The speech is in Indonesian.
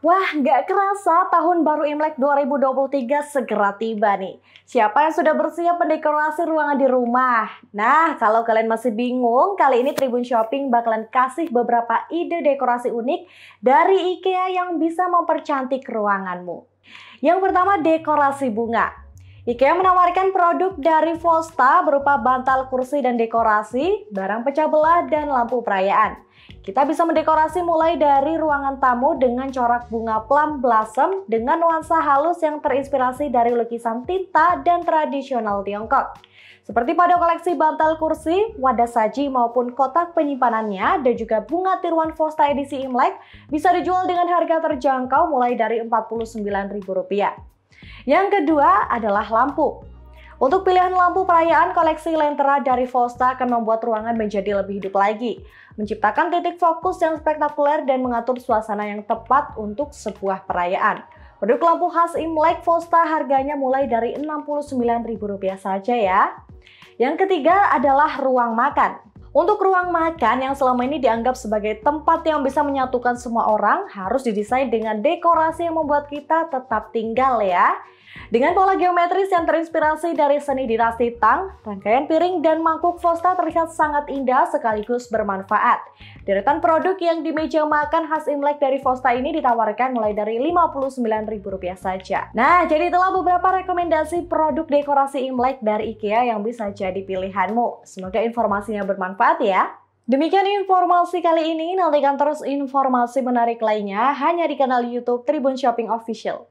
Wah, nggak kerasa tahun baru Imlek 2023 segera tiba nih. Siapa yang sudah bersiap mendekorasi ruangan di rumah? Nah, kalau kalian masih bingung, kali ini Tribun Shopping bakalan kasih beberapa ide dekorasi unik dari IKEA yang bisa mempercantik ruanganmu. Yang pertama, dekorasi bunga. IKEA menawarkan produk dari Volsta berupa bantal kursi dan dekorasi, barang pecah belah, dan lampu perayaan. Kita bisa mendekorasi mulai dari ruangan tamu dengan corak bunga plum blossom dengan nuansa halus yang terinspirasi dari lukisan tinta dan tradisional Tiongkok. Seperti pada koleksi bantal kursi, wadah saji maupun kotak penyimpanannya dan juga bunga tiruan Volsta edisi Imlek bisa dijual dengan harga terjangkau mulai dari Rp49.000. Yang kedua adalah lampu. Untuk pilihan lampu perayaan koleksi Lentera dari Fosta akan membuat ruangan menjadi lebih hidup lagi, menciptakan titik fokus yang spektakuler dan mengatur suasana yang tepat untuk sebuah perayaan. Produk lampu khas Imlek Fosta harganya mulai dari Rp69.000 saja ya. Yang ketiga adalah ruang makan. Untuk ruang makan yang selama ini dianggap sebagai tempat yang bisa menyatukan semua orang harus didesain dengan dekorasi yang membuat kita tetap tinggal ya. Dengan pola geometris yang terinspirasi dari seni dinasti Tang, rangkaian piring dan mangkuk Fosta terlihat sangat indah sekaligus bermanfaat. Deretan produk yang di meja makan khas Imlek dari Fosta ini ditawarkan mulai dari Rp59.000 saja. Nah, jadi itulah beberapa rekomendasi produk dekorasi Imlek dari IKEA yang bisa jadi pilihanmu. Semoga informasinya bermanfaat ya. Demikian informasi kali ini, nantikan terus informasi menarik lainnya hanya di kanal YouTube Tribun Shopping Official.